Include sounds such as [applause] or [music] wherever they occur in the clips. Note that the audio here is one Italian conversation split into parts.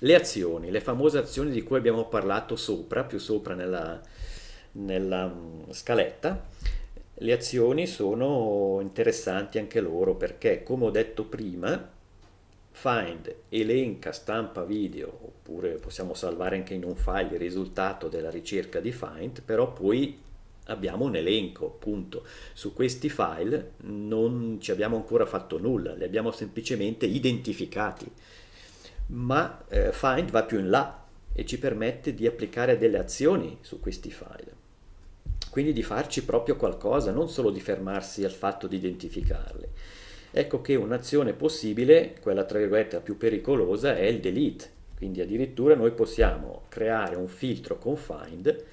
le azioni, le famose azioni di cui abbiamo parlato sopra, più sopra nella, nella mm, scaletta, le azioni sono interessanti anche loro perché, come ho detto prima, find, elenca, stampa video, oppure possiamo salvare anche in un file il risultato della ricerca di find, però poi abbiamo un elenco, appunto. Su questi file non ci abbiamo ancora fatto nulla, li abbiamo semplicemente identificati ma eh, Find va più in là e ci permette di applicare delle azioni su questi file. Quindi di farci proprio qualcosa, non solo di fermarsi al fatto di identificarli. Ecco che un'azione possibile, quella tra virgolette più pericolosa, è il delete. Quindi addirittura noi possiamo creare un filtro con find,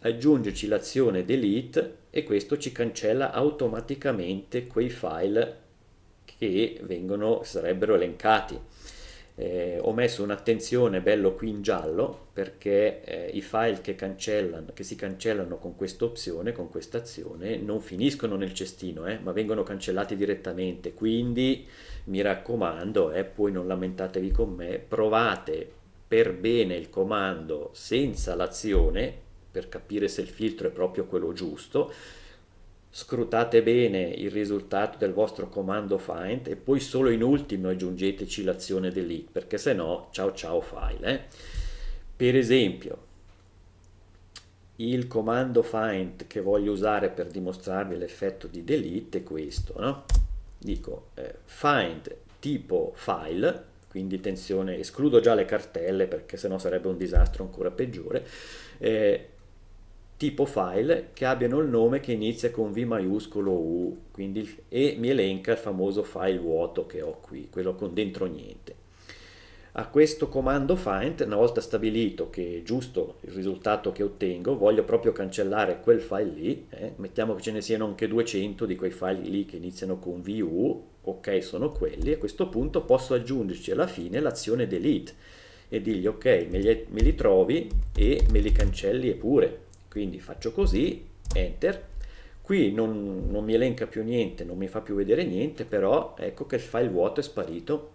aggiungerci l'azione delete e questo ci cancella automaticamente quei file che vengono, sarebbero elencati eh, ho messo un'attenzione bello qui in giallo perché eh, i file che, cancellano, che si cancellano con questa opzione, con questa azione, non finiscono nel cestino, eh, ma vengono cancellati direttamente. Quindi mi raccomando, eh, poi non lamentatevi con me, provate per bene il comando senza l'azione per capire se il filtro è proprio quello giusto scrutate bene il risultato del vostro comando find e poi solo in ultimo aggiungeteci l'azione delete perché se no ciao ciao file eh? per esempio il comando find che voglio usare per dimostrarvi l'effetto di delete è questo no? dico eh, find tipo file quindi tensione escludo già le cartelle perché sennò sarebbe un disastro ancora peggiore eh, tipo file che abbiano il nome che inizia con V maiuscolo U quindi, e mi elenca il famoso file vuoto che ho qui, quello con dentro niente. A questo comando find, una volta stabilito che è giusto il risultato che ottengo, voglio proprio cancellare quel file lì, eh, mettiamo che ce ne siano anche 200 di quei file lì che iniziano con VU, ok sono quelli, a questo punto posso aggiungerci alla fine l'azione delete e dirgli ok me li, me li trovi e me li cancelli pure quindi faccio così enter qui non, non, mi elenca più niente non mi fa più vedere niente però ecco che il file vuoto è sparito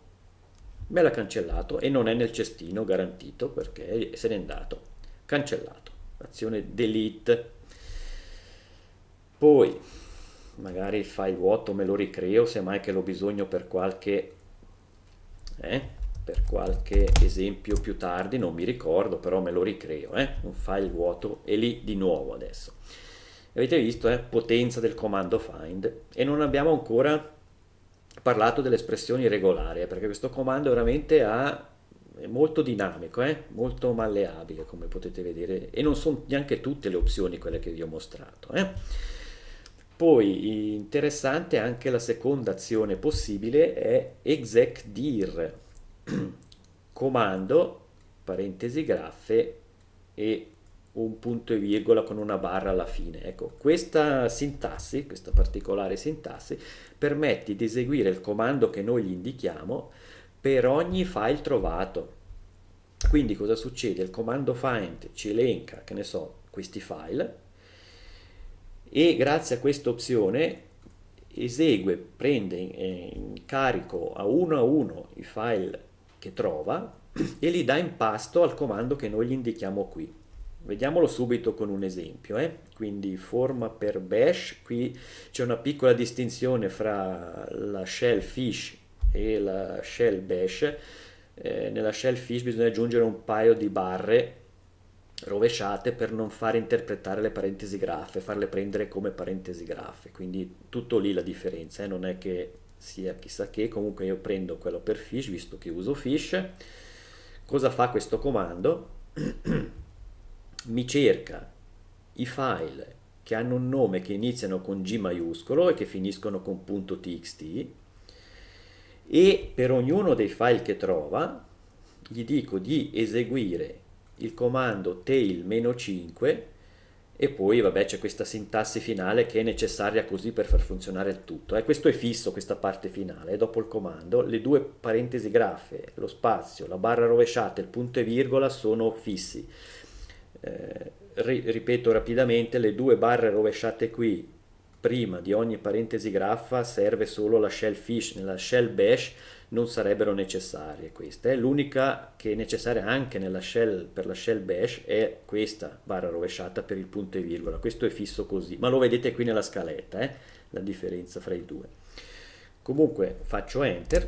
me l'ha cancellato e non è nel cestino garantito perché se n'è andato cancellato azione delete poi magari il file vuoto me lo ricreo se mai che l'ho bisogno per qualche eh? per qualche esempio più tardi, non mi ricordo, però me lo ricreo, eh? un file vuoto e lì di nuovo adesso. Avete visto, eh? potenza del comando find e non abbiamo ancora parlato delle espressioni regolari, eh, perché questo comando veramente ha, è molto dinamico, eh? molto malleabile come potete vedere e non sono neanche tutte le opzioni quelle che vi ho mostrato. Eh. Poi interessante anche la seconda azione possibile è execdir, [clears throat] comando, parentesi graffe e un punto e virgola con una barra alla fine. Ecco, questa sintassi, questa particolare sintassi, permette di eseguire il comando che noi gli indichiamo per ogni file trovato. Quindi cosa succede? Il comando find ci elenca, che ne so, questi file e grazie a questa opzione esegue, prende in eh, carico a uno a uno i file che trova e li dà in pasto al comando che noi gli indichiamo qui. Vediamolo subito con un esempio, eh? quindi forma per bash, qui c'è una piccola distinzione fra la shell fish e la shell bash, eh, nella shell fish bisogna aggiungere un paio di barre rovesciate per non far interpretare le parentesi graffe, farle prendere come parentesi graffe, quindi tutto lì la differenza, eh? non è che sia eh, chissà che, comunque io prendo quello per fish, visto che uso fish, cosa fa questo comando? [clears throat] Mi cerca i file che hanno un nome che iniziano con G maiuscolo e che finiscono con .txt e per ognuno dei file che trova gli dico di eseguire il comando tail-5 e poi vabbè c'è questa sintassi finale che è necessaria così per far funzionare il tutto. Eh, questo è fisso, questa parte finale, e dopo il comando le due parentesi graffe, lo spazio, la barra rovesciata, il punto e virgola sono fissi. Eh, ripeto rapidamente, le due barre rovesciate qui prima di ogni parentesi graffa serve solo la shell fish, nella shell bash non sarebbero necessarie queste. L'unica che è necessaria anche shell, per la shell bash è questa barra rovesciata per il punto e virgola. Questo è fisso così, ma lo vedete qui nella scaletta, eh? la differenza fra i due. Comunque faccio enter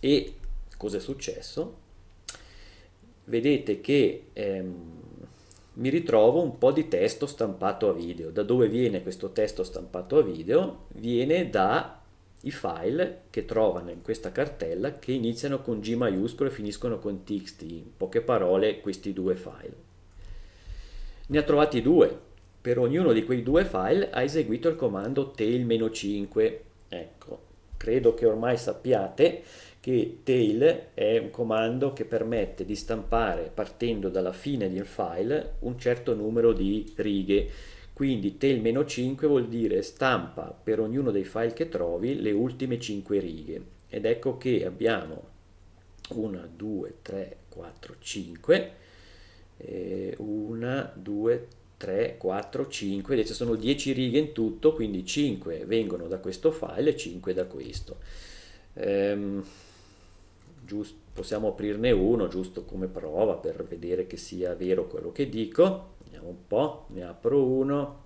e cosa è successo? Vedete che ehm, mi ritrovo un po' di testo stampato a video. Da dove viene questo testo stampato a video? Viene dai file che trovano in questa cartella che iniziano con G maiuscolo e finiscono con txt, in poche parole questi due file. Ne ha trovati due, per ognuno di quei due file ha eseguito il comando tail-5. Ecco, credo che ormai sappiate che tail è un comando che permette di stampare partendo dalla fine di un file un certo numero di righe quindi tail-5 vuol dire stampa per ognuno dei file che trovi le ultime 5 righe ed ecco che abbiamo 1, 2, 3, 4, 5 1, 2, 3, 4, 5 adesso sono 10 righe in tutto quindi 5 vengono da questo file e 5 da questo ehm, giusto, possiamo aprirne uno giusto come prova per vedere che sia vero quello che dico. Vediamo un po', ne apro uno.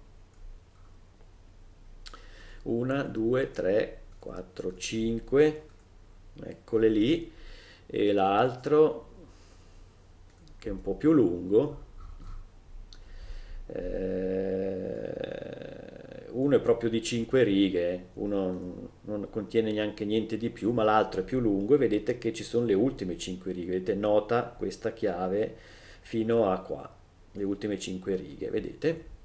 Una, due, tre, quattro, cinque. eccole lì, e l'altro che è un po' più lungo, eh, uno è proprio di cinque righe, uno non contiene neanche niente di più, ma l'altro è più lungo e vedete che ci sono le ultime 5 righe, vedete nota questa chiave fino a qua, le ultime 5 righe, vedete?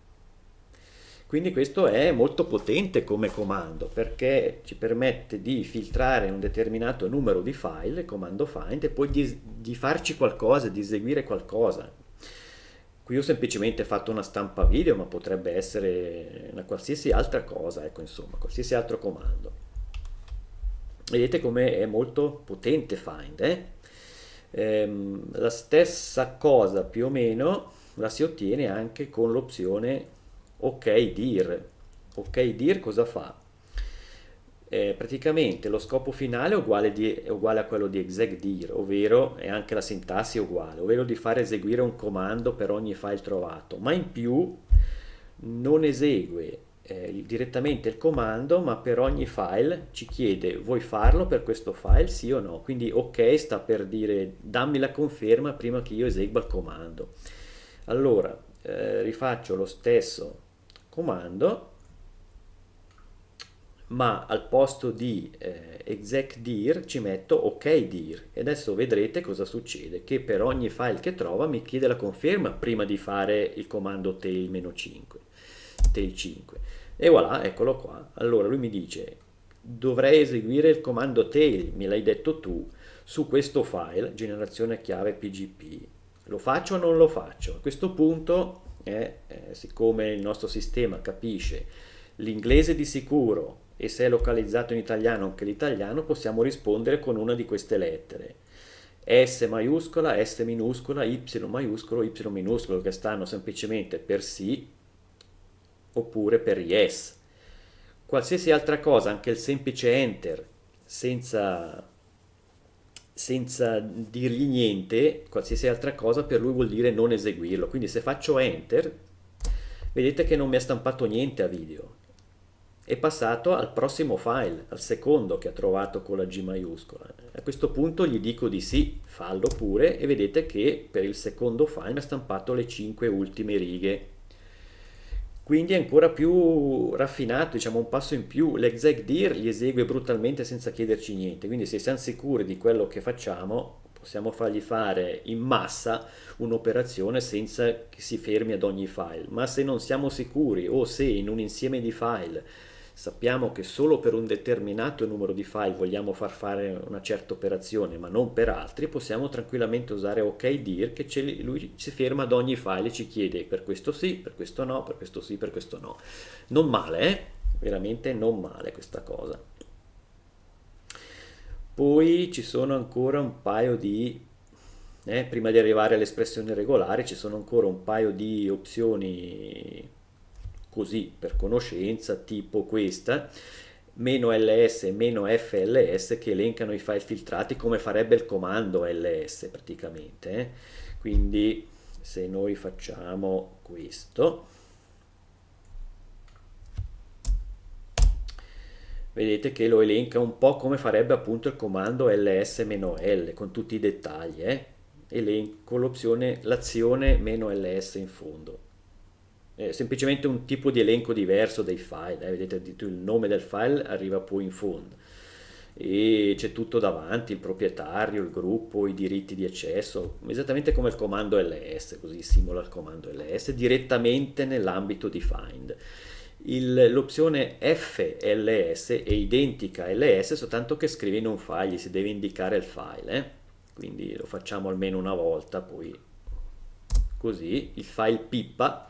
Quindi questo è molto potente come comando perché ci permette di filtrare un determinato numero di file, comando find, e poi di, di farci qualcosa, di eseguire qualcosa. Qui ho semplicemente fatto una stampa video, ma potrebbe essere una qualsiasi altra cosa, ecco insomma, qualsiasi altro comando. Vedete come è molto potente Find. Eh? Ehm, la stessa cosa più o meno la si ottiene anche con l'opzione ok dir. Ok dir cosa fa? Eh, praticamente lo scopo finale è uguale, di, è uguale, a quello di execdir, ovvero è anche la sintassi uguale, ovvero di far eseguire un comando per ogni file trovato, ma in più non esegue eh, direttamente il comando, ma per ogni file ci chiede vuoi farlo per questo file, sì o no. Quindi ok sta per dire dammi la conferma prima che io esegua il comando. Allora, eh, rifaccio lo stesso comando, ma al posto di eh, exec dir ci metto ok dir e adesso vedrete cosa succede che per ogni file che trova mi chiede la conferma prima di fare il comando tail-5 tel 5 e voilà eccolo qua allora lui mi dice dovrei eseguire il comando tail me l'hai detto tu su questo file generazione chiave pgp lo faccio o non lo faccio a questo punto eh, eh, siccome il nostro sistema capisce l'inglese di sicuro e se è localizzato in italiano anche l'italiano possiamo rispondere con una di queste lettere S maiuscola, S minuscola, Y maiuscolo, Y minuscolo che stanno semplicemente per sì oppure per yes. Qualsiasi altra cosa, anche il semplice enter, senza, senza dirgli niente, qualsiasi altra cosa per lui vuol dire non eseguirlo. Quindi se faccio enter, vedete che non mi ha stampato niente a video. È passato al prossimo file, al secondo che ha trovato con la G maiuscola. A questo punto gli dico di sì, fallo pure e vedete che per il secondo file mi ha stampato le 5 ultime righe quindi è ancora più raffinato, diciamo un passo in più, l'exec dir li esegue brutalmente senza chiederci niente, quindi se siamo sicuri di quello che facciamo possiamo fargli fare in massa un'operazione senza che si fermi ad ogni file, ma se non siamo sicuri o se in un insieme di file sappiamo che solo per un determinato numero di file vogliamo far fare una certa operazione ma non per altri, possiamo tranquillamente usare OKDIR dir che lui si ferma ad ogni file e ci chiede per questo sì, per questo no, per questo sì, per questo no. Non male, eh? veramente non male questa cosa. Poi ci sono ancora un paio di eh, prima di arrivare all'espressione regolare ci sono ancora un paio di opzioni così per conoscenza, tipo questa, meno ls meno fls che elencano i file filtrati come farebbe il comando ls praticamente. Eh. Quindi se noi facciamo questo, vedete che lo elenca un po' come farebbe appunto il comando ls-l con tutti i dettagli, eh? elenco l'azione meno ls in fondo eh, semplicemente un tipo di elenco diverso dei file, eh, vedete il nome del file arriva poi in fondo e c'è tutto davanti, il proprietario, il gruppo, i diritti di accesso, esattamente come il comando ls, così simula il comando ls direttamente nell'ambito di find. Il, l'opzione fls è identica a ls soltanto che scrive in un file, gli si deve indicare il file, eh? quindi lo facciamo almeno una volta, poi così il file pippa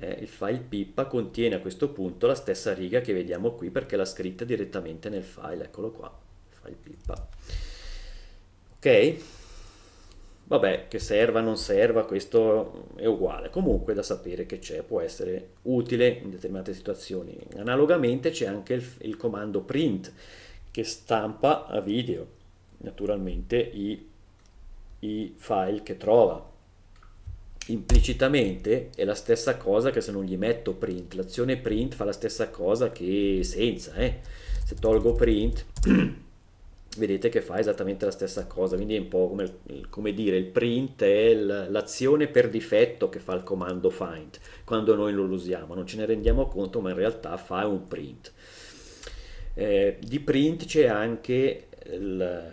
eh, il file pippa contiene a questo punto la stessa riga che vediamo qui perché l'ha scritta direttamente nel file, eccolo qua, file pippa. Ok? Vabbè, che serva, non serva, questo è uguale. Comunque da sapere che c'è, può essere utile in determinate situazioni. Analogamente c'è anche il, il comando print che stampa a video, naturalmente, i i file che trova implicitamente è la stessa cosa che se non gli metto print l'azione print fa la stessa cosa che senza eh? se tolgo print [clears throat] vedete che fa esattamente la stessa cosa quindi è un po' come, come dire il print è l'azione per difetto che fa il comando find quando noi non lo usiamo non ce ne rendiamo conto ma in realtà fa un print eh, di print c'è anche il,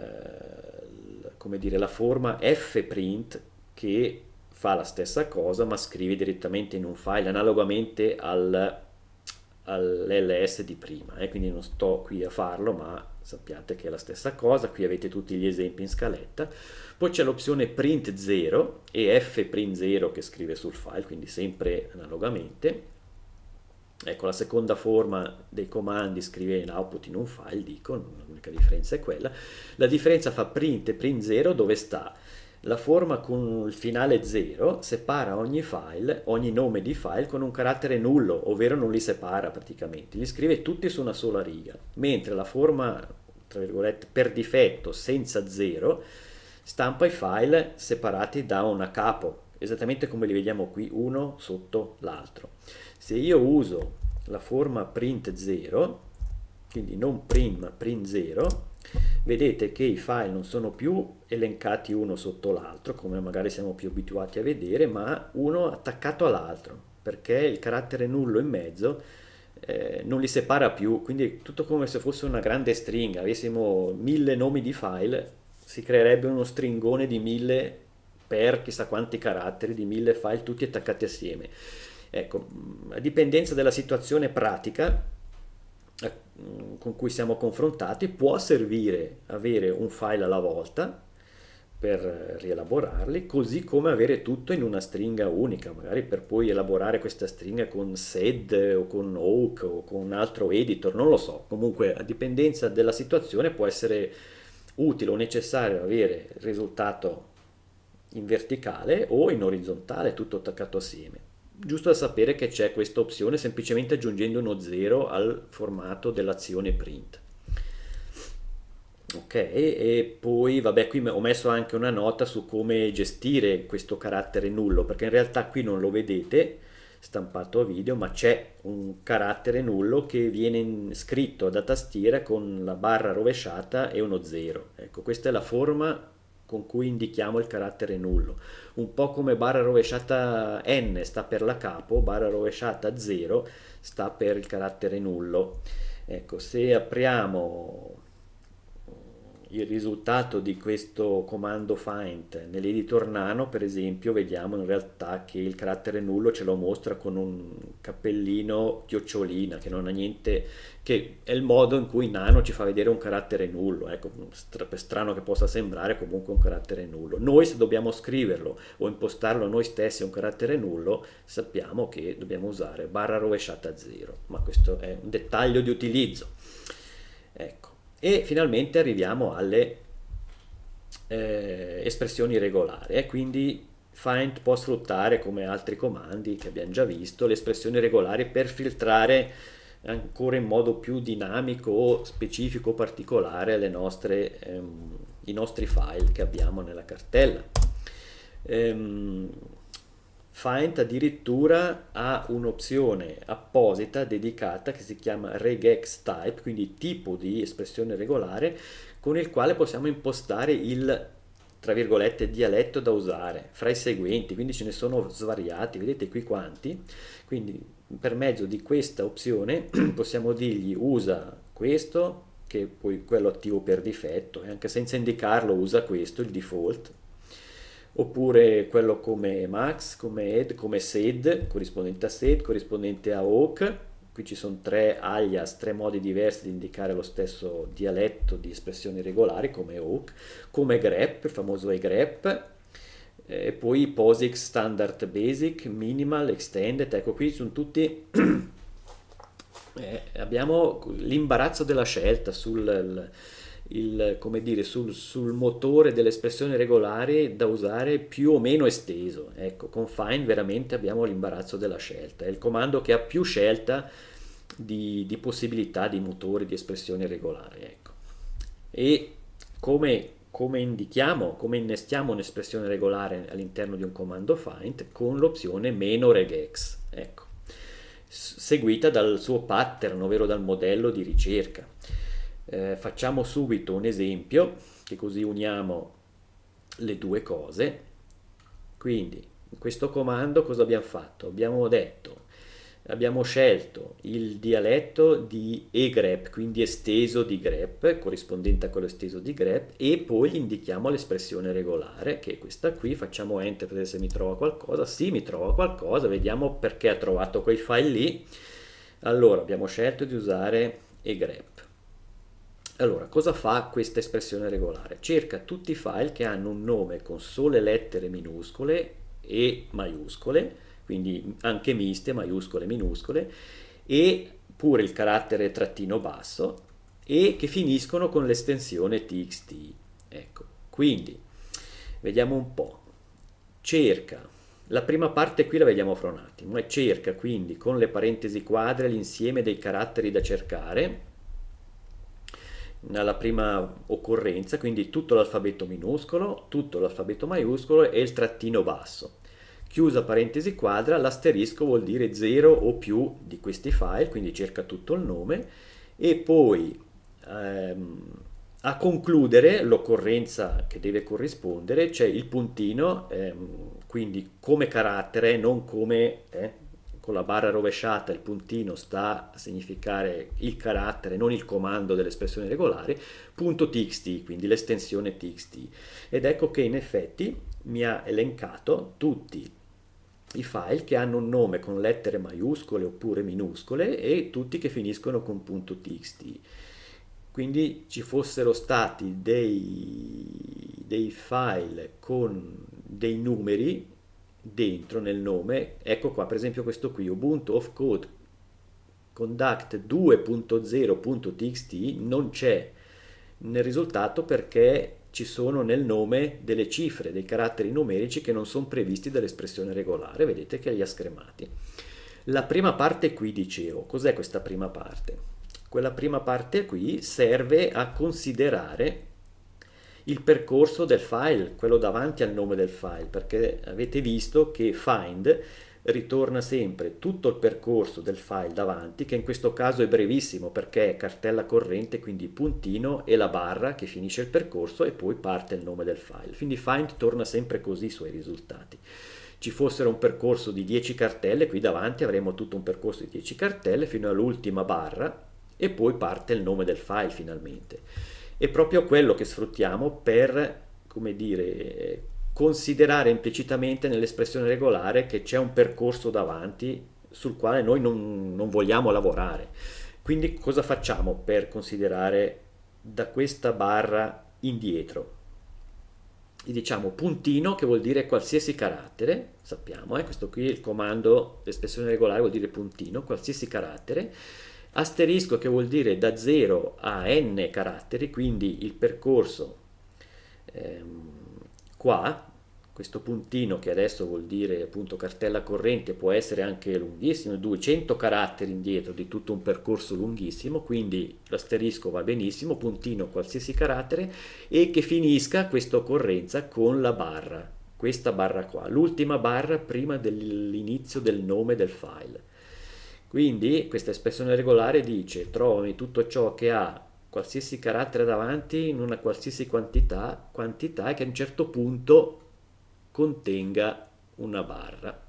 il, dire, la forma fprint che fa la stessa cosa ma scrive direttamente in un file analogamente al, all'ls di prima eh? quindi non sto qui a farlo ma sappiate che è la stessa cosa qui avete tutti gli esempi in scaletta poi c'è l'opzione print 0 e fprint 0 che scrive sul file quindi sempre analogamente ecco la seconda forma dei comandi scrive in output in un file dico l'unica differenza è quella la differenza fa print e print 0 dove sta la forma con il finale 0 separa ogni file, ogni nome di file con un carattere nullo, ovvero non li separa praticamente, li scrive tutti su una sola riga, mentre la forma, tra virgolette, per difetto senza 0 stampa i file separati da una capo, esattamente come li vediamo qui uno sotto l'altro. Se io uso la forma print 0, quindi non print ma print 0, vedete che i file non sono più elencati uno sotto l'altro come magari siamo più abituati a vedere ma uno attaccato all'altro perché il carattere nullo in mezzo eh, non li separa più quindi è tutto come se fosse una grande stringa avessimo mille nomi di file si creerebbe uno stringone di mille per chissà quanti caratteri di mille file tutti attaccati assieme ecco mm, a dipendenza della situazione pratica eh, con cui siamo confrontati può servire avere un file alla volta per rielaborarli, così come avere tutto in una stringa unica, magari per poi elaborare questa stringa con SED o con Oak o con un altro editor, non lo so. Comunque, a dipendenza della situazione, può essere utile o necessario avere il risultato in verticale o in orizzontale, tutto attaccato assieme giusto da sapere che c'è questa opzione semplicemente aggiungendo uno 0 al formato dell'azione print ok e poi vabbè qui ho messo anche una nota su come gestire questo carattere nullo perché in realtà qui non lo vedete stampato a video ma c'è un carattere nullo che viene scritto da tastiera con la barra rovesciata e uno 0 ecco questa è la forma con cui indichiamo il carattere nullo. Un po' come barra rovesciata n sta per la capo, barra rovesciata 0 sta per il carattere nullo. Ecco, se apriamo il risultato di questo comando find nell'editor nano per esempio vediamo in realtà che il carattere nullo ce lo mostra con un cappellino chiocciolina che non ha niente che è il modo in cui nano ci fa vedere un carattere nullo ecco per strano che possa sembrare comunque un carattere nullo noi se dobbiamo scriverlo o impostarlo noi stessi un carattere nullo sappiamo che dobbiamo usare barra rovesciata 0 ma questo è un dettaglio di utilizzo e finalmente arriviamo alle eh, espressioni regolari e quindi find può sfruttare come altri comandi che abbiamo già visto le espressioni regolari per filtrare ancora in modo più dinamico o specifico particolare nostre, ehm, i nostri file che abbiamo nella cartella ehm, Find addirittura ha un'opzione apposita dedicata che si chiama regex type, quindi tipo di espressione regolare, con il quale possiamo impostare il tra virgolette dialetto da usare fra i seguenti, quindi ce ne sono svariati, vedete qui quanti. Quindi per mezzo di questa opzione [clears throat] possiamo dirgli usa questo, che poi quello attivo per difetto, e anche senza indicarlo usa questo, il default, oppure quello come max, come Ed, come sed, corrispondente a sed, corrispondente a oak. Qui ci sono tre alias, tre modi diversi di indicare lo stesso dialetto di espressioni regolari come oak, come grep, il famoso E-Grep, eh, e poi POSIX standard basic, minimal, extended, ecco qui sono tutti [clears throat] eh, abbiamo l'imbarazzo della scelta sul il, come dire, sul, sul motore dell'espressione regolare da usare più o meno esteso. Ecco, con find veramente abbiamo l'imbarazzo della scelta. È il comando che ha più scelta di, di possibilità di motore di espressione regolare. Ecco. E come, come indichiamo, come innestiamo un'espressione regolare all'interno di un comando find? Con l'opzione meno regex. Ecco seguita dal suo pattern, ovvero dal modello di ricerca. Eh, facciamo subito un esempio che così uniamo le due cose. Quindi in questo comando cosa abbiamo fatto? Abbiamo detto, abbiamo scelto il dialetto di egrep, quindi esteso di grep, corrispondente a quello esteso di grep, e poi gli indichiamo l'espressione regolare, che è questa qui, facciamo enter per vedere se mi trova qualcosa, sì mi trova qualcosa, vediamo perché ha trovato quei file lì. Allora abbiamo scelto di usare egrep allora, cosa fa questa espressione regolare? Cerca tutti i file che hanno un nome con sole lettere minuscole e maiuscole, quindi anche miste, maiuscole e minuscole, e pure il carattere trattino basso, e che finiscono con l'estensione txt. Ecco, quindi, vediamo un po'. Cerca la prima parte qui la vediamo fra un attimo, e eh. cerca quindi con le parentesi quadre l'insieme dei caratteri da cercare alla prima occorrenza, quindi tutto l'alfabeto minuscolo, tutto l'alfabeto maiuscolo e il trattino basso. Chiusa parentesi quadra, l'asterisco vuol dire 0 o più di questi file, quindi cerca tutto il nome, e poi ehm, a concludere l'occorrenza che deve corrispondere c'è il puntino, ehm, quindi come carattere, non come... Eh, con la barra rovesciata il puntino sta a significare il carattere, non il comando dell'espressione regolare, punto txt, quindi l'estensione txt. Ed ecco che in effetti mi ha elencato tutti i file che hanno un nome con lettere maiuscole oppure minuscole e tutti che finiscono con punto txt. Quindi ci fossero stati dei, dei file con dei numeri dentro nel nome, ecco qua per esempio questo qui, Ubuntu of Code Conduct 2.0.txt non c'è nel risultato perché ci sono nel nome delle cifre, dei caratteri numerici che non sono previsti dall'espressione regolare, vedete che li ha scremati. La prima parte qui dicevo, cos'è questa prima parte? Quella prima parte qui serve a considerare il percorso del file, quello davanti al nome del file, perché avete visto che find ritorna sempre tutto il percorso del file davanti, che in questo caso è brevissimo perché è cartella corrente, quindi puntino e la barra che finisce il percorso e poi parte il nome del file. Quindi find torna sempre così i suoi risultati. Ci fossero un percorso di 10 cartelle, qui davanti avremo tutto un percorso di 10 cartelle fino all'ultima barra e poi parte il nome del file finalmente è proprio quello che sfruttiamo per, come dire, considerare implicitamente nell'espressione regolare che c'è un percorso davanti sul quale noi non, non vogliamo lavorare. Quindi cosa facciamo per considerare da questa barra indietro? E diciamo puntino che vuol dire qualsiasi carattere, sappiamo, eh, questo qui è il comando, l'espressione regolare vuol dire puntino, qualsiasi carattere, asterisco che vuol dire da 0 a n caratteri, quindi il percorso ehm, qua, questo puntino che adesso vuol dire appunto cartella corrente può essere anche lunghissimo, 200 caratteri indietro di tutto un percorso lunghissimo, quindi l'asterisco va benissimo, puntino qualsiasi carattere e che finisca questa occorrenza con la barra, questa barra qua, l'ultima barra prima dell'inizio del nome del file. Quindi questa espressione regolare dice trovami tutto ciò che ha qualsiasi carattere davanti in una qualsiasi quantità, quantità che a un certo punto contenga una barra.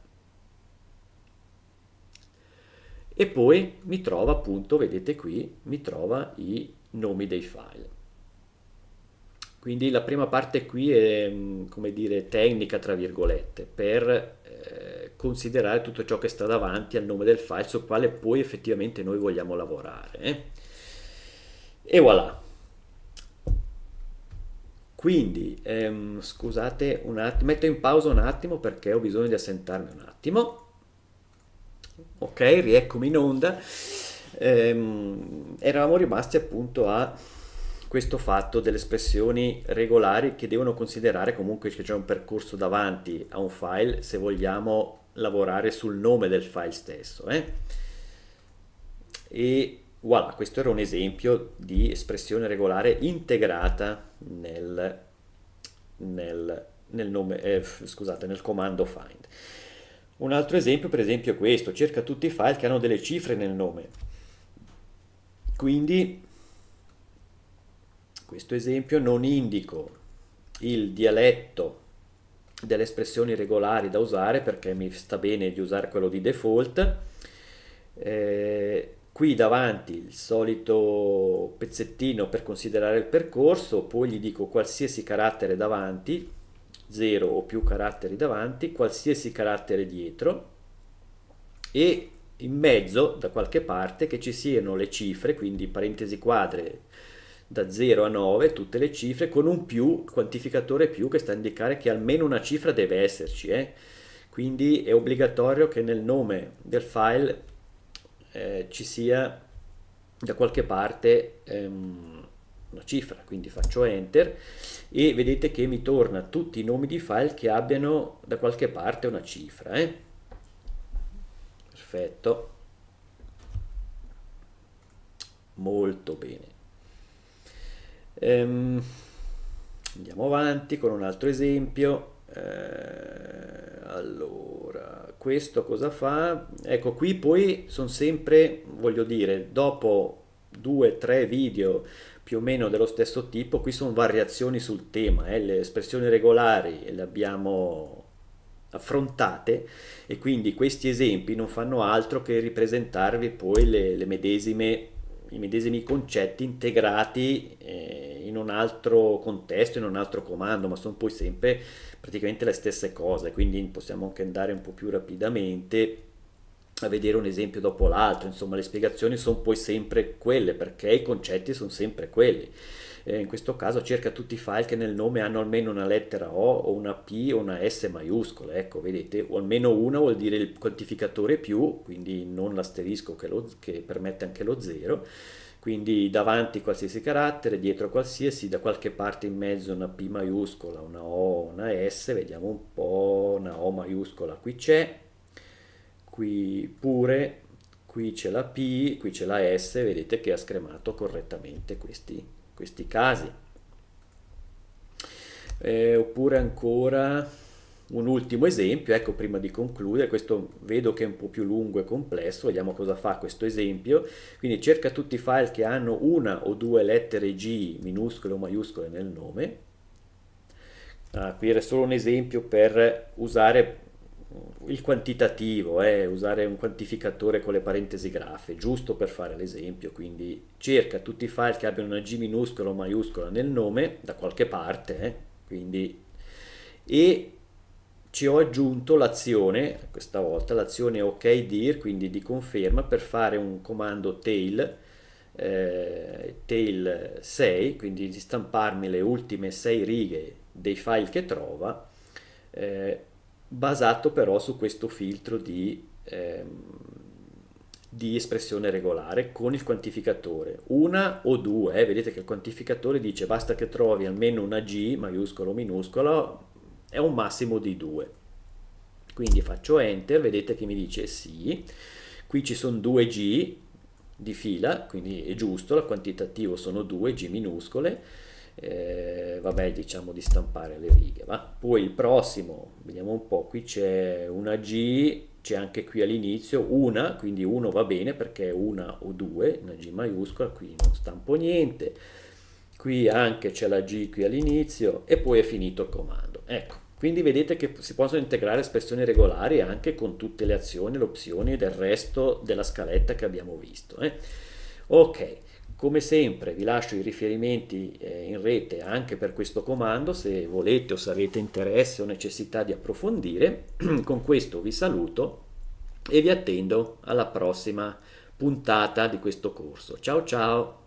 E poi mi trova appunto, vedete qui, mi trova i nomi dei file. Quindi la prima parte qui è, mm, come dire, tecnica, tra virgolette, per... Eh, considerare tutto ciò che sta davanti al nome del file su quale poi effettivamente noi vogliamo lavorare. E voilà. Quindi, ehm, scusate un attimo, metto in pausa un attimo perché ho bisogno di assentarmi un attimo. Ok, rieccomi in onda. Ehm, eravamo rimasti appunto a questo fatto delle espressioni regolari che devono considerare comunque che c'è un percorso davanti a un file se vogliamo lavorare sul nome del file stesso. Eh? E voilà, questo era un esempio di espressione regolare integrata nel, nel, nel, nome, eh, scusate, nel comando find. Un altro esempio, per esempio, è questo: cerca tutti i file che hanno delle cifre nel nome. Quindi, questo esempio non indico il dialetto delle espressioni regolari da usare perché mi sta bene di usare quello di default eh, qui davanti il solito pezzettino per considerare il percorso poi gli dico qualsiasi carattere davanti 0 o più caratteri davanti qualsiasi carattere dietro e in mezzo da qualche parte che ci siano le cifre quindi parentesi quadre da 0 a 9 tutte le cifre con un più, quantificatore più che sta a indicare che almeno una cifra deve esserci. Eh? Quindi è obbligatorio che nel nome del file eh, ci sia da qualche parte ehm, una cifra. Quindi faccio enter e vedete che mi torna tutti i nomi di file che abbiano da qualche parte una cifra. Eh? Perfetto. Molto bene. Ehm, andiamo avanti con un altro esempio. Eh, allora, questo cosa fa? Ecco, qui poi sono sempre, voglio dire, dopo due, tre video più o meno dello stesso tipo, qui sono variazioni sul tema, eh, le espressioni regolari le abbiamo affrontate e quindi questi esempi non fanno altro che ripresentarvi poi le, le medesime i medesimi concetti integrati eh, in un altro contesto, in un altro comando, ma sono poi sempre praticamente le stesse cose, quindi possiamo anche andare un po' più rapidamente a vedere un esempio dopo l'altro, insomma le spiegazioni sono poi sempre quelle, perché i concetti sono sempre quelli eh, in questo caso cerca tutti i file che nel nome hanno almeno una lettera O o una P o una S maiuscola, ecco vedete, o almeno una vuol dire il quantificatore più, quindi non l'asterisco che, lo, che permette anche lo zero, quindi davanti qualsiasi carattere, dietro qualsiasi, da qualche parte in mezzo una P maiuscola, una O, una S, vediamo un po', una O maiuscola qui c'è, qui pure, qui c'è la P, qui c'è la S, vedete che ha scremato correttamente questi questi casi. Eh, oppure ancora un ultimo esempio, ecco prima di concludere, questo vedo che è un po' più lungo e complesso, vediamo cosa fa questo esempio, quindi cerca tutti i file che hanno una o due lettere G minuscole o maiuscole nel nome, ah, qui era solo un esempio per usare il quantitativo, eh, usare un quantificatore con le parentesi graffe, giusto per fare l'esempio, quindi cerca tutti i file che abbiano una G minuscola o maiuscola nel nome da qualche parte, eh, quindi, e ci ho aggiunto l'azione, questa volta l'azione ok dir, quindi di conferma per fare un comando tail, eh, tail 6, quindi di stamparmi le ultime 6 righe dei file che trova, eh, basato però su questo filtro di, ehm, di espressione regolare con il quantificatore, una o due, eh? vedete che il quantificatore dice basta che trovi almeno una G maiuscola o minuscola, è un massimo di due. Quindi faccio enter, vedete che mi dice sì, qui ci sono due G di fila, quindi è giusto, la quantitativo sono due G minuscole, eh, vabbè diciamo di stampare le righe va? poi il prossimo vediamo un po' qui c'è una G c'è anche qui all'inizio una quindi uno va bene perché è una o due una G maiuscola qui non stampo niente qui anche c'è la G qui all'inizio e poi è finito il comando ecco quindi vedete che si possono integrare espressioni regolari anche con tutte le azioni, le opzioni del resto della scaletta che abbiamo visto. Eh? Ok, come sempre vi lascio i riferimenti eh, in rete anche per questo comando se volete o se avete interesse o necessità di approfondire. [clears throat] Con questo vi saluto e vi attendo alla prossima puntata di questo corso. Ciao ciao!